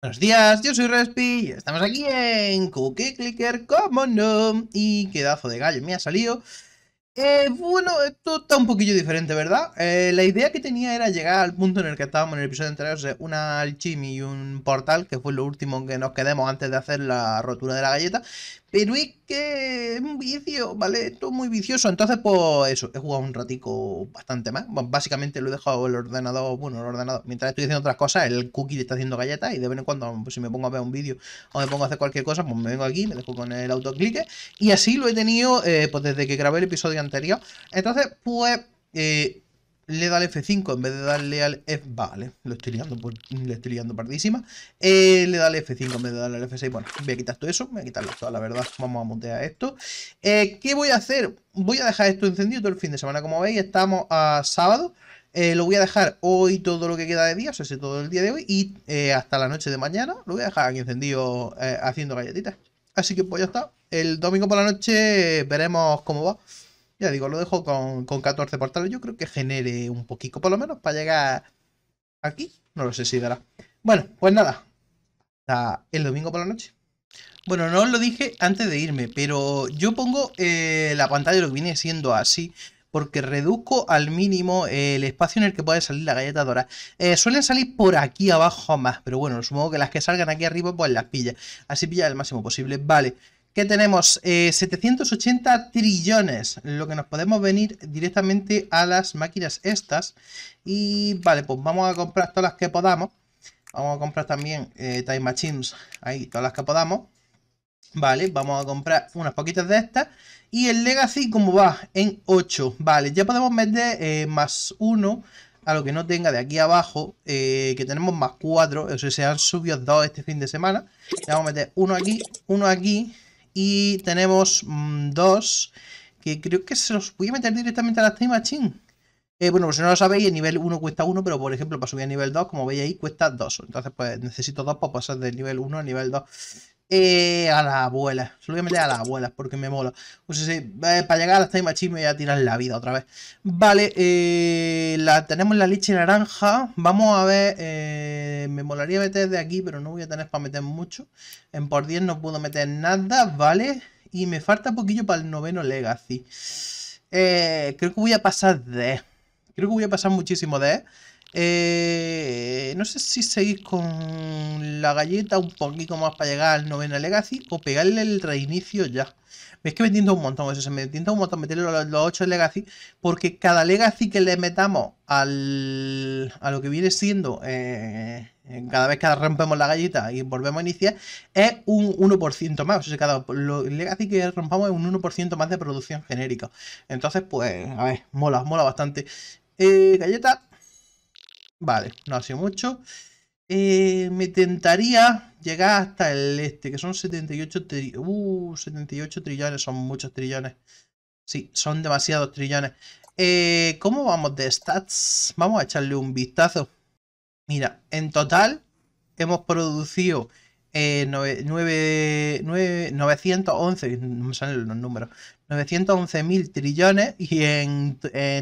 Buenos días, yo soy Respi y estamos aquí en Cookie Clicker, como no. Y qué dazo de gallo me ha salido. Eh, bueno, esto está un poquillo diferente, ¿verdad? Eh, la idea que tenía era llegar al punto en el que estábamos en el episodio anterior, o una alchimia y un portal, que fue lo último que nos quedemos antes de hacer la rotura de la galleta. Pero es que es un vicio, ¿vale? Esto es muy vicioso. Entonces, pues eso, he jugado un ratico bastante más. básicamente lo he dejado el ordenador, bueno, el ordenador. Mientras estoy haciendo otras cosas, el cookie está haciendo galletas y de vez en cuando, pues, si me pongo a ver un vídeo o me pongo a hacer cualquier cosa, pues me vengo aquí, me dejo con el autoclique. Y así lo he tenido, eh, pues desde que grabé el episodio anterior. Entonces, pues... Eh, le da al F5 en vez de darle al F... Vale, lo estoy liando, por... estoy liando pardísima. Eh, le da al F5 en vez de darle al F6. Bueno, voy a quitar todo eso, voy a quitarlo todo, la verdad. Vamos a montear esto. Eh, ¿Qué voy a hacer? Voy a dejar esto encendido todo el fin de semana. Como veis, estamos a sábado. Eh, lo voy a dejar hoy todo lo que queda de día, o sea, todo el día de hoy. Y hasta la noche de mañana lo voy a dejar aquí encendido haciendo galletitas. Así que pues ya está. El domingo por la noche veremos cómo va. Ya digo, lo dejo con, 14 portales. Yo creo que genere un poquito, por lo menos, para llegar aquí. No lo sé si dará. Bueno, pues nada. Hasta el domingo por la noche. Bueno, no os lo dije antes de irme, pero yo pongo eh, la pantalla de lo que viene siendo así, porque reduzco al mínimo el espacio en el que puede salir la galleta dorada. Eh, suelen salir por aquí abajo más, pero bueno, supongo que las que salgan aquí arriba pues las pilla. Así pilla el máximo posible. Vale, que tenemos 780 eh, trillones, lo que nos podemos venir directamente a las máquinas estas. Y vale, pues vamos a comprar todas las que podamos. Vamos a comprar también eh, Time Machines, ahí, todas las que podamos. Vale, vamos a comprar unas poquitas de estas. Y el Legacy, como va? En 8. Vale, ya podemos meter eh, más uno a lo que no tenga de aquí abajo, que tenemos más 4, o sea, se han subido 2 este fin de semana. vamos a meter uno aquí, uno aquí, y tenemos mm, dos que creo que se los voy a meter directamente a la Time Machine. Eh, bueno, pues si no lo sabéis, el nivel 1 cuesta 1, pero por ejemplo, para subir a nivel 2, como veis ahí, cuesta 2. Entonces, pues necesito 2 para pasar del nivel 1 al nivel 2. Eh, a las abuelas. Se lo voy a meter a las abuelas porque me mola. Pues sí, eh, para llegar a las Time voy a tirar la vida otra vez. Vale, tenemos la leche naranja. Vamos a ver. me molaría meter de aquí, pero no voy a tener para meter mucho. En por 10 no puedo meter nada, ¿vale? Y me falta un poquillo para el noveno Legacy. creo que voy a pasar de. Creo que voy a pasar muchísimo de eh, no sé si seguir con la galleta un poquito más para llegar al noveno Legacy o pegarle el reinicio ya. Es que me tienta un montón eso, se me tienta un montón meterle los, ocho 8 Legacy porque cada Legacy que le metamos a lo que viene siendo eh, cada vez que rompemos la galleta y volvemos a iniciar es un 1% más. O sea, cada Legacy que rompamos es un 1% más de producción genérica. Entonces, pues, a ver, mola, mola bastante. Eh, galleta. Vale, no ha sido mucho. Eh, me tentaría llegar hasta el este, que son 78, 78 uh, trillones, son muchos trillones. Sí, son demasiados trillones. Eh, ¿Cómo vamos de stats? Vamos a echarle un vistazo. Mira, en total hemos producido 911, eh, no me salen los números, 911.000 trillones y en,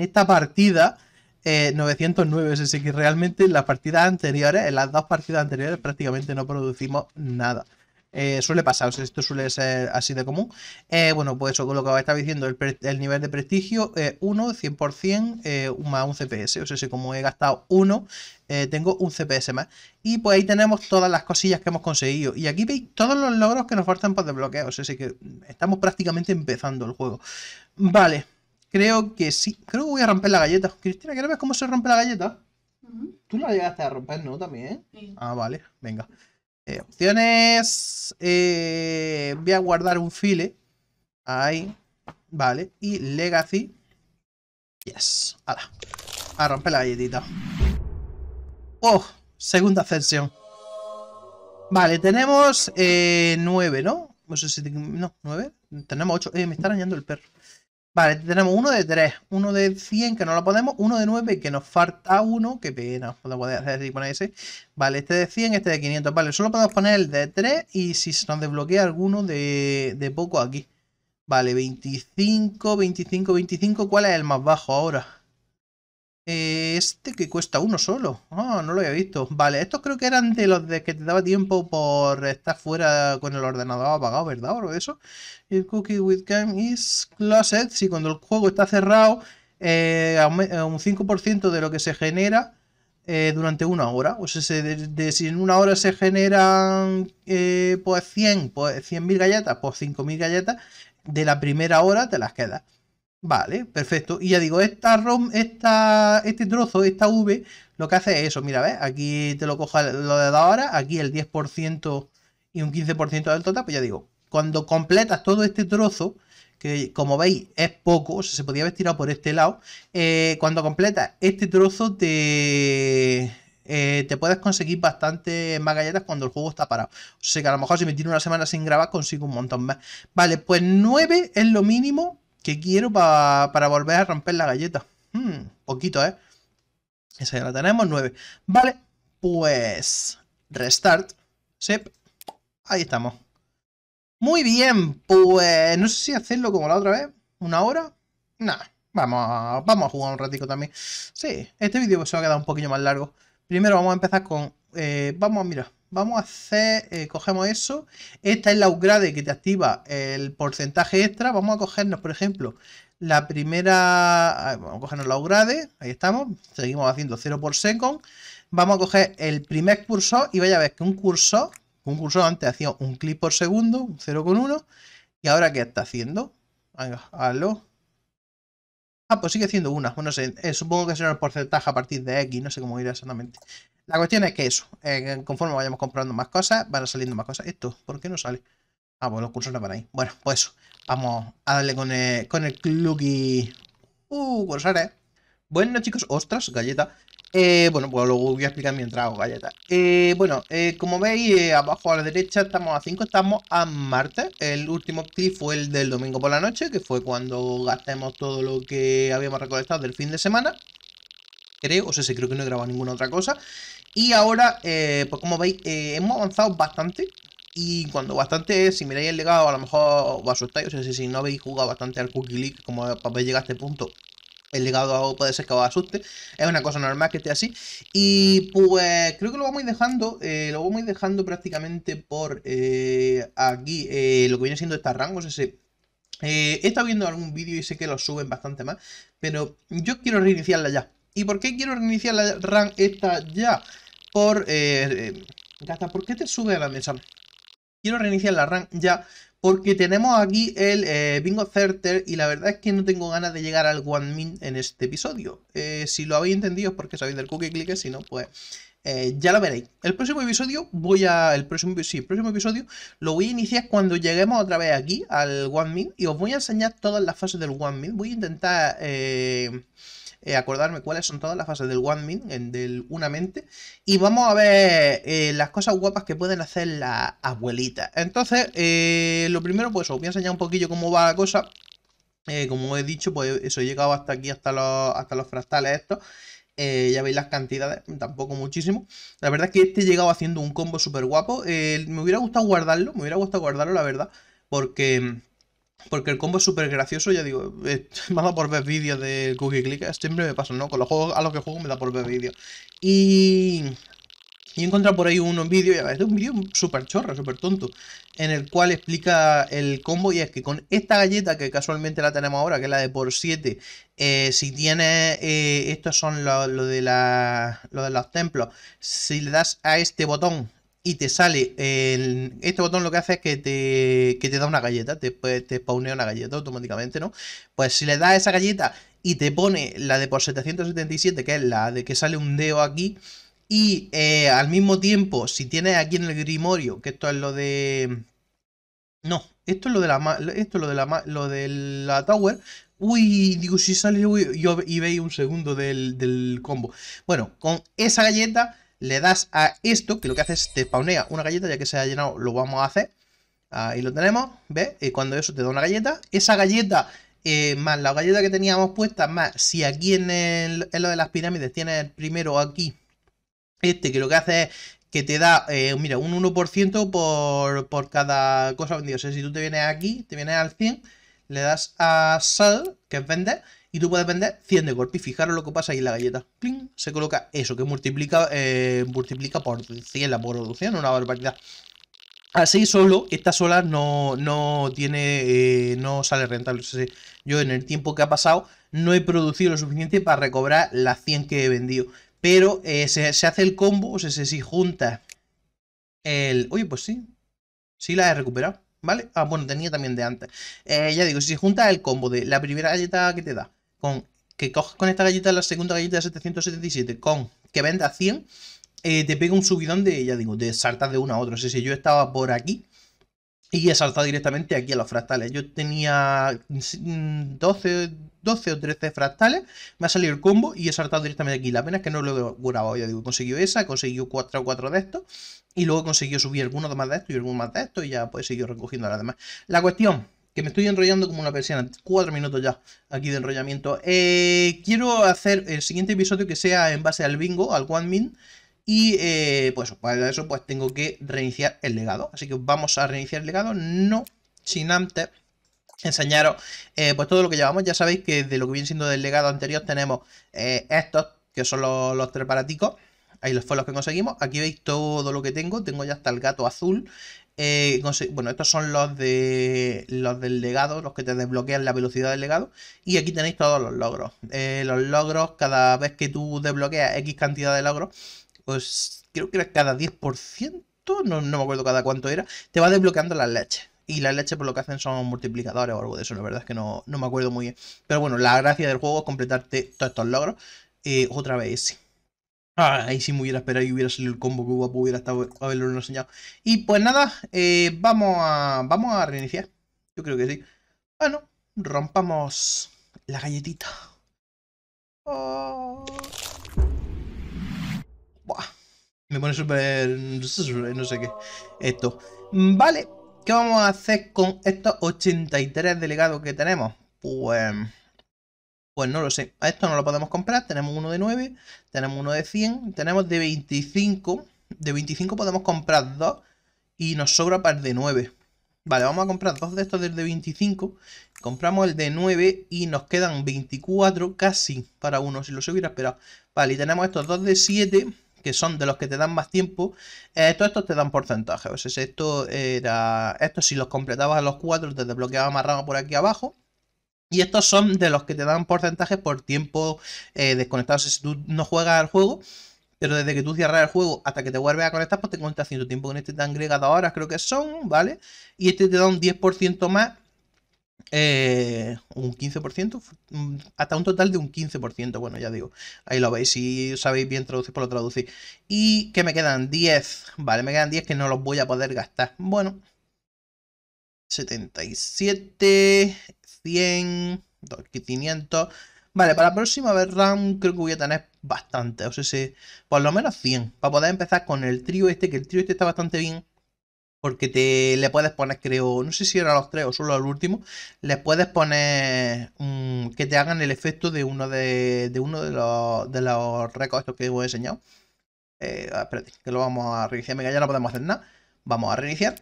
esta partida 909. Eh, es decir, que realmente en las partidas anteriores, en las dos partidas anteriores prácticamente no producimos nada. Eh, suele pasar, o sea, esto suele ser así de común. Eh, bueno, pues eso, con lo que estaba diciendo, el, nivel de prestigio, es 1, 100%, más un CPS. O sea, si como he gastado 1, eh, tengo un CPS más. Y pues ahí tenemos todas las cosillas que hemos conseguido. Y aquí veis todos los logros que nos faltan para desbloquear. O sea, sí que estamos prácticamente empezando el juego. Vale, creo que sí. Creo que voy a romper la galleta. Cristina, ¿quieres ver cómo se rompe la galleta? Tú la llegaste a romper, ¿no? También. Ah, vale, venga. Eh, opciones. Eh, voy a guardar un file. Ahí. Vale. Y legacy. Yes. Ala. A romper la galletita. Oh, segunda ascensión. Vale, tenemos eh, nueve, ¿no? No nueve, Tenemos ocho, Eh, me está arañando el perro. Vale, tenemos uno de 3, uno de 100 que no lo podemos, uno de 9 que nos falta uno, qué pena, lo podéis hacer y poner ese. Vale, este de 100, este de 500, vale, solo podemos poner el de 3 y si se nos desbloquea alguno de, de poco aquí. Vale, 25, 25, 25, ¿cuál es el más bajo ahora? este que cuesta uno solo. Ah, no lo había visto. Vale, estos creo que eran de los de que te daba tiempo por estar fuera con el ordenador apagado, ¿verdad? O lo de eso. El cookie with game is closet, Si cuando el juego está cerrado, eh, eh, un 5% de lo que se genera eh, durante una hora. O sea, si en una hora se generan pues 100, pues 100.000 galletas, pues 5.000 galletas, de la primera hora te las quedas. Vale, perfecto. Y ya digo, esta ROM, esta, este trozo, esta V, lo que hace es eso. Mira, ¿ves? Aquí te lo cojo lo de ahora, aquí el 10% y un 15% del total. Pues ya digo, cuando completas todo este trozo, que como veis es poco, se podía haber tirado por este lado, eh, cuando completas este trozo te... Eh, te puedes conseguir bastante más galletas cuando el juego está parado. O sea que a lo mejor si me tiro una semana sin grabar consigo un montón más. Vale, pues 9 es lo mínimo que quiero para volver a romper la galleta? Hmm, poquito, ¿eh? Esa ya la tenemos, nueve. Vale, pues... Restart. Sep. Ahí estamos. Muy bien, pues... No sé si hacerlo como la otra vez. ¿Una hora? nada vamos a, vamos a jugar un ratico también. Sí, este vídeo pues, se va a quedar un poquito más largo. Primero vamos a empezar con... Eh, vamos a mirar vamos a hacer, eh, cogemos eso. Esta es la upgrade que te activa el porcentaje extra. Vamos a cogernos, por ejemplo, la primera, ah, vamos a cogernos la upgrade. Ahí estamos, seguimos haciendo 0 por second. Vamos a coger el primer cursor y vaya a ver que un cursor, un cursor antes hacía un clic por segundo, un 0,1. Y ahora, ¿qué está haciendo? lo Ah, pues sigue siendo una. Bueno, sé, eh, supongo que será el porcentaje a partir de X, no sé cómo irá exactamente. La cuestión es que eso, eh, conforme vayamos comprando más cosas, van saliendo más cosas. Esto, ¿por qué no sale? Ah, pues los cursos no van ahí. Bueno, pues Vamos a darle con el, con el Uh, cursores. Eh. Bueno, chicos, ostras, galleta. Eh, bueno, pues lo voy a explicar mientras hago galletas. Eh, bueno, eh, como veis, abajo a la derecha estamos a 5, estamos a martes. El último clip fue el del domingo por la noche, que fue cuando gastemos todo lo que habíamos recolectado del fin de semana. Creo, o sea, sí, creo que no he grabado ninguna otra cosa. Y ahora, pues como veis, hemos avanzado bastante. Y cuando bastante, si miráis el legado, a lo mejor os asustáis. O sea, si, no habéis jugado bastante al Cookie League, como para llegar a este punto, el legado puede ser que os asuste, es una cosa normal que esté así. Y pues creo que lo vamos a dejando, eh, lo vamos a dejando prácticamente por eh, aquí, eh, lo que viene siendo esta rangos ese. sé he estado viendo algún vídeo y sé que lo suben bastante más, pero yo quiero reiniciarla ya. ¿Y por qué quiero reiniciar la RAM esta ya? Por... Gata, ¿por qué te sube a la mesa? Quiero reiniciar la RAM ya porque tenemos aquí el eh, Bingo Certer y la verdad es que no tengo ganas de llegar al One Min en este episodio. Eh, si lo habéis entendido es porque sabéis del cookie clicker, si no, pues eh, ya lo veréis. El próximo episodio voy a... El próximo, próximo episodio lo voy a iniciar cuando lleguemos otra vez aquí al One Min y os voy a enseñar todas las fases del One Min. Voy a intentar eh, acordarme cuáles son todas las fases del One Min, en, del Una Mente, y vamos a ver eh, las cosas guapas que pueden hacer las abuelitas. Entonces, eh, lo primero, pues os voy a enseñar un poquillo cómo va la cosa. como he dicho, pues eso, he llegado hasta aquí, hasta los, hasta los fractales estos. ya veis las cantidades, tampoco muchísimo. La verdad es que este he llegado haciendo un combo súper guapo. me hubiera gustado guardarlo, me hubiera gustado guardarlo, la verdad. Porque porque el combo es súper gracioso, ya digo, eh, me da por ver vídeos de Cookie Clicker, siempre me pasa, ¿no? Con los juegos a los que juego me da por ver vídeos. Y... Y he encontrado por ahí un vídeo, ya ves, un vídeo súper chorro, súper tonto, en el cual explica el combo y es que con esta galleta que casualmente la tenemos ahora, que es la de por 7, eh, si tienes, eh, estos son los de la, de los templos, si le das a este botón, y te sale. este botón lo que hace es que te, que te da una galleta, te, te spawnea una galleta automáticamente, ¿no? Pues si le das esa galleta y te pone la de por 777, que es la de que sale un dedo aquí. Y eh, al mismo tiempo, si tienes aquí en el grimorio, que esto es lo de. No, esto es lo de la esto es lo de la lo de la tower. Uy, digo, si sale yo, y veis un segundo del, del combo. Bueno, con esa galleta le das a esto, que lo que hace es te spawnea una galleta, ya que se ha llenado, lo vamos a hacer. Ahí lo tenemos, ¿ves? Y cuando eso te da una galleta, esa galleta eh, más la galleta que teníamos puesta, más si aquí en, el, lo de las pirámides tienes primero aquí este, que lo que hace es que te da, eh, mira, un 1% por, por cada cosa vendida. O sea, si tú te vienes aquí, te vienes al 100, le das a sal, que es vender, y tú puedes vender 100 de golpe. Y fijaros lo que pasa ahí en la galleta. Se coloca eso, que multiplica, eh, multiplica por 100 la producción, una barbaridad. Así solo, esta sola no, no tiene, eh, no sale rentable. yo en el tiempo que ha pasado no he producido lo suficiente para recobrar las 100 que he vendido. Pero eh, se, hace el combo, o sea, si juntas el... Oye, pues sí, sí la he recuperado. ¿vale? Ah, bueno, tenía también de antes. ya digo, si junta el combo de la primera galleta que te da, con que coges con esta galleta la segunda galleta de 777 con que venda 100, eh, te pega un subidón de, ya digo, de saltar de una a otro si yo estaba por aquí y he saltado directamente aquí a los fractales. Yo tenía 12, mm, 12 o 13 fractales, me ha salido el combo y he saltado directamente aquí. La pena es que no lo he grabado, ya digo, consiguió esa, consiguió 4 o 4 de estos y luego consiguió subir alguno más de estos y algunos más de estos y ya pues he seguido recogiendo las demás. La cuestión que me estoy enrollando como una persiana. Cuatro minutos ya aquí de enrollamiento. Eh, quiero hacer el siguiente episodio que sea en base al bingo, al One Min. Y eh, pues para eso pues tengo que reiniciar el legado. Así que vamos a reiniciar el legado. No sin antes enseñaros eh, pues todo lo que llevamos. Ya sabéis que de lo que viene siendo del legado anterior tenemos estos que son los, tres paráticos. Ahí los fue los que conseguimos. Aquí veis todo lo que tengo. Tengo ya hasta el gato azul. Eh, bueno, estos son los de los del legado, los que te desbloquean la velocidad del legado. Y aquí tenéis todos los logros. Eh, los logros, cada vez que tú desbloqueas X cantidad de logros, pues creo que era cada 10%, no, me acuerdo cada cuánto era, te va desbloqueando las leches. Y las leches por pues, lo que hacen son multiplicadores o algo de eso, la verdad es que no, me acuerdo muy bien. Pero bueno, la gracia del juego es completarte todos estos logros. Eh, otra vez, sí Ah, ahí sí me hubiera esperado y hubiera salido el combo que pues hubiera estado haberlo enseñado. Y pues nada, eh, vamos, a, vamos a reiniciar. Yo creo que sí. Bueno, rompamos la galletita. Oh. Buah. Me pone súper... no sé qué. Esto. Vale, ¿qué vamos a hacer con estos 83 delegados que tenemos? Pues... Pues no lo sé. A esto no lo podemos comprar. Tenemos uno de 9, tenemos uno de 100, tenemos de 25. De 25 podemos comprar dos y nos sobra para el de 9. Vale, vamos a comprar dos de estos del de 25. Compramos el de 9 y nos quedan 24 casi para uno, si los hubiera esperado. Vale, y tenemos estos dos de 7 que son de los que te dan más tiempo, eh, estos te dan porcentaje. O sea, esto era. Esto si los completabas a los cuatro, te desbloqueaba más rama por aquí abajo. Y estos son de los que te dan porcentajes por tiempo eh, desconectado. si tú no juegas al juego, pero desde que tú cierras el juego hasta que te vuelves a conectar, pues te cuenta tu tiempo. En este te han agregado ahora creo que son, ¿vale? Y este te da un 10% más, eh, un 15%, mm, hasta un total de un 15%. Bueno, ya digo, ahí lo veis. Si sabéis bien traducir, pues lo traducir Y que me quedan 10, ¿vale? Me quedan 10 que no los voy a poder gastar. Bueno, 77. 100, 500. Vale, para la próxima vez RAM creo que voy a tener bastante, o sea, si por lo menos 100, para poder empezar con el trío este, que el trío este está bastante bien, porque te le puedes poner, creo, no sé si era los tres o solo al último, Le puedes poner mm, que te hagan el efecto de uno de, uno de los, de los récords que os he enseñado. Eh, espérate, que lo vamos a reiniciar, venga, ya no podemos hacer nada. Vamos a reiniciar.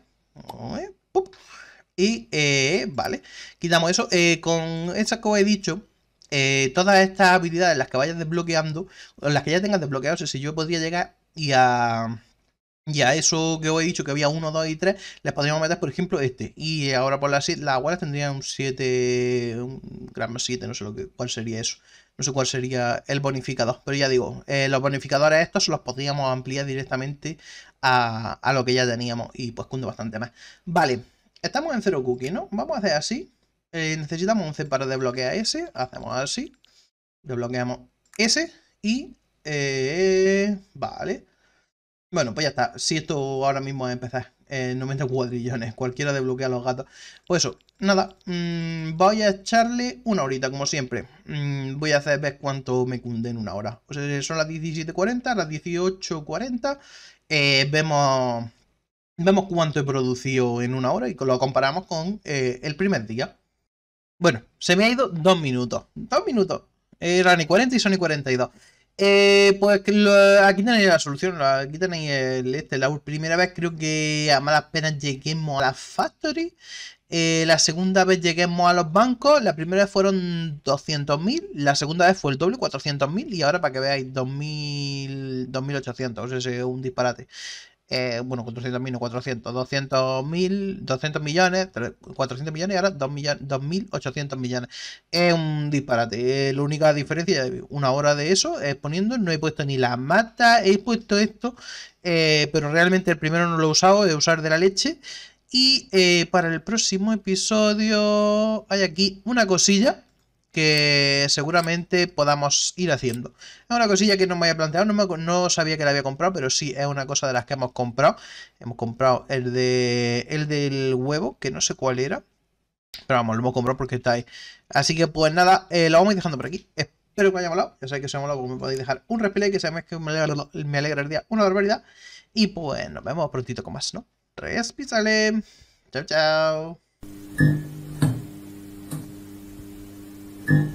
Y, eh, vale, quitamos eso. Eh, con esas que os he dicho, eh, todas estas habilidades, las que vayas desbloqueando, las que ya tengas desbloqueadas, o si yo podría llegar y a... eso que os he dicho, que había 1, 2 y 3, les podríamos meter, por ejemplo, este. Y ahora por las, las guardas tendrían un 7, un gran 7, no sé lo que, cuál sería eso. No sé cuál sería el bonificador. Pero ya digo, los bonificadores estos los podríamos ampliar directamente a, a lo que ya teníamos. Y pues cunde bastante más. Vale. Estamos en cero cookie, ¿no? Vamos a hacer así. Eh, necesitamos un C para desbloquear ese. Hacemos así. Desbloqueamos ese. Y... Eh, vale. Bueno, pues ya está. Si esto ahora mismo es empezar. Eh, me 90 cuadrillones. Cualquiera desbloquea a los gatos. Pues eso. Nada. Mm, voy a echarle una horita, como siempre. Mm, voy a hacer ver cuánto me cunde en una hora. O sea, son las 17.40, las 18.40. vemos vemos cuánto he producido en una hora y lo comparamos con eh, el primer día. Bueno, se me ha ido dos minutos. Dos minutos. Eran y 40 y son y 42. Eh, pues aquí tenéis la solución. Aquí tenéis el, este. La primera vez creo que a malas penas lleguemos a la factory. Eh, la segunda vez lleguemos a los bancos. La primera vez fueron 200.000. La segunda vez fue el doble, 400.000. Y ahora para que veáis, 2.800. O es un disparate. Eh, bueno, 400.000, no 400, 200.000, 200 millones, 400 millones y ahora 2.800 millones. Es un disparate. Eh, la única diferencia, una hora de eso, es poniendo, no he puesto ni la mata, he puesto esto, eh, pero realmente el primero no lo he usado, he usar de la leche. Y para el próximo episodio hay aquí una cosilla que seguramente podamos ir haciendo. Es una cosilla que no me había planteado, no, sabía que la había comprado, pero sí es una cosa de las que hemos comprado. Hemos comprado el, de, el del huevo, que no sé cuál era. Pero vamos, lo hemos comprado porque está ahí. Así que pues nada, eh, lo vamos a ir dejando por aquí. Espero que os haya molado. Ya sabéis que os haya molado porque me podéis dejar un replay que sabéis que me alegra, el día una barbaridad. Y pues nos vemos prontito con más, ¿no? Respízale. Chao, chao. Mm-hmm.